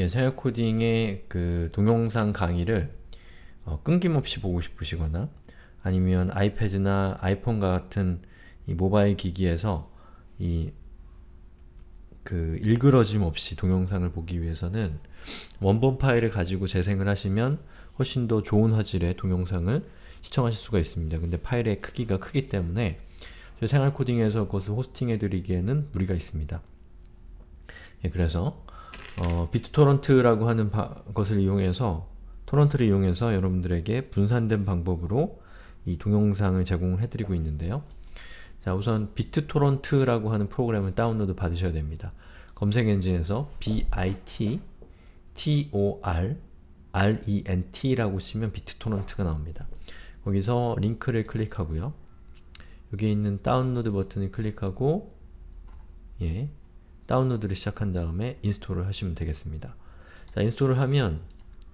예, 사역 코딩의 그 동영상 강의를 어, 끊김없이 보고 싶으시거나 아니면 아이패드나 아이폰과 같은 모바일 기기에서 이 그 일그러짐 없이 동영상을 보기 위해서는 원본 파일을 가지고 재생을 하시면 훨씬 더 좋은 화질의 동영상을 시청하실 수가 있습니다. 근데 파일의 크기가 크기 때문에 생활 코딩에서 그것을 호스팅해 드리기에는 무리가 있습니다. 예, 그래서 어, 비트토런트라고 하는 바, 것을 이용해서 토런트를 이용해서 여러분들에게 분산된 방법으로 이 동영상을 제공 해드리고 있는데요. 자 우선 비트토런트라고 하는 프로그램을 다운로드 받으셔야 됩니다. 검색 엔진에서 bit tor rent라고 치면 비트토런트가 나옵니다. 거기서 링크를 클릭하고요. 여기 있는 다운로드 버튼을 클릭하고 예, 다운로드를 시작한 다음에 인스톨을 하시면 되겠습니다. 자, 인스톨을 하면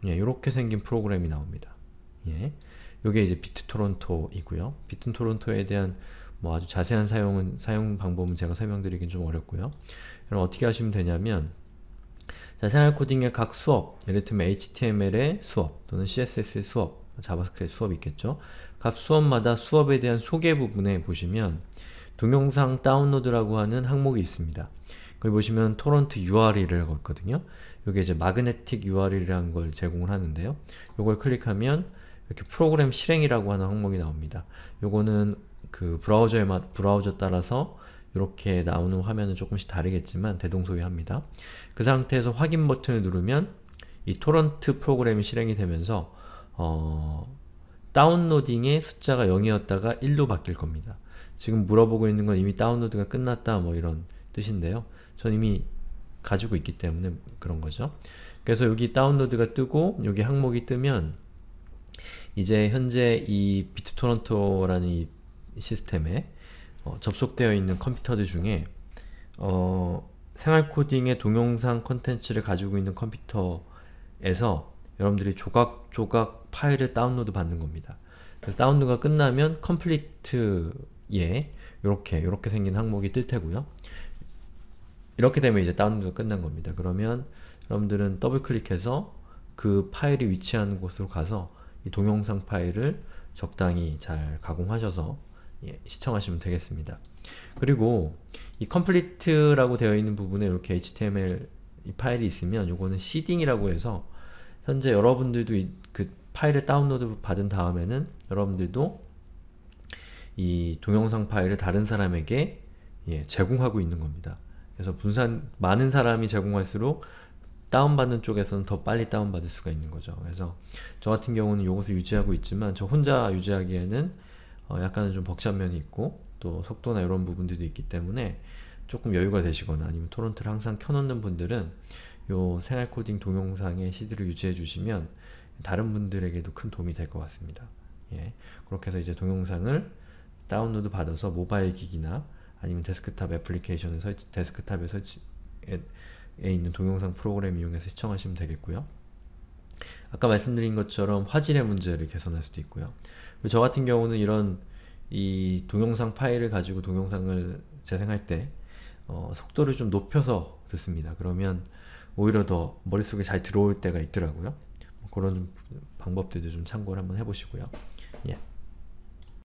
예, 이렇게 생긴 프로그램이 나옵니다. 예. 요게 이제 비트토론토이고요. 비트토론토에 대한 뭐 아주 자세한 사용은 사용 방법은 제가 설명드리긴 좀 어렵고요. 그럼 어떻게 하시면 되냐면 자, 생활 코딩의 각 수업, 예를 들면 HTML의 수업 또는 CSS의 수업, 자바스크립트 수업 있겠죠. 각 수업마다 수업에 대한 소개 부분에 보시면 동영상 다운로드라고 하는 항목이 있습니다. 여기 보시면 토론트 URL이라고 있거든요. 이게 이제 마그네틱 URL이라는 걸 제공을 하는데요. 이걸 클릭하면 이렇게 프로그램 실행이라고 하는 항목이 나옵니다. 이거는그 브라우저에 맞, 브라우저 따라서 이렇게 나오는 화면은 조금씩 다르겠지만 대동소이합니다. 그 상태에서 확인 버튼을 누르면 이 토런트 프로그램이 실행이 되면서 어, 다운로딩의 숫자가 0이었다가 1로 바뀔 겁니다. 지금 물어보고 있는 건 이미 다운로드가 끝났다 뭐 이런 뜻인데요. 전 이미 가지고 있기 때문에 그런 거죠. 그래서 여기 다운로드가 뜨고 여기 항목이 뜨면 이제 현재 이 비트토론토라는 이 시스템에 어, 접속되어 있는 컴퓨터들 중에 어, 생활코딩의 동영상 컨텐츠를 가지고 있는 컴퓨터에서 여러분들이 조각조각 파일을 다운로드 받는 겁니다. 그래서 다운로드가 끝나면 컴플리트에 이렇게 이렇게 생긴 항목이 뜰 테고요. 이렇게 되면 이제 다운로드 끝난 겁니다. 그러면 여러분들은 더블 클릭해서 그 파일이 위치한 곳으로 가서 이 동영상 파일을 적당히 잘 가공하셔서 예, 시청하시면 되겠습니다. 그리고 이 컴플리트라고 되어 있는 부분에 이렇게 HTML 이 파일이 있으면 요거는 시딩이라고 해서 현재 여러분들도 이, 그 파일을 다운로드 받은 다음에는 여러분들도 이 동영상 파일을 다른 사람에게 예, 제공하고 있는 겁니다. 그래서 분산 많은 사람이 제공할수록 다운받는 쪽에서는 더 빨리 다운받을 수가 있는 거죠. 그래서 저 같은 경우는 이것을 유지하고 있지만 저 혼자 유지하기에는 어 약간은 좀 벅찬 면이 있고 또 속도나 이런 부분들도 있기 때문에 조금 여유가 되시거나 아니면 토론트를 항상 켜놓는 분들은 요 생활 코딩 동영상의 CD를 유지해 주시면 다른 분들에게도 큰 도움이 될 것 같습니다. 예. 그렇게 해서 이제 동영상을 다운로드 받아서 모바일 기기나 아니면 데스크탑 애플리케이션을 설치, 데스크탑에 설치에 있는 동영상 프로그램 이용해서 시청하시면 되겠고요. 아까 말씀드린 것처럼 화질의 문제를 개선할 수도 있고요. 저 같은 경우는 이런 이 동영상 파일을 가지고 동영상을 재생할 때 어, 속도를 좀 높여서 듣습니다. 그러면 오히려 더 머릿속에 잘 들어올 때가 있더라고요. 그런 방법들도 좀 참고를 한번 해보시고요.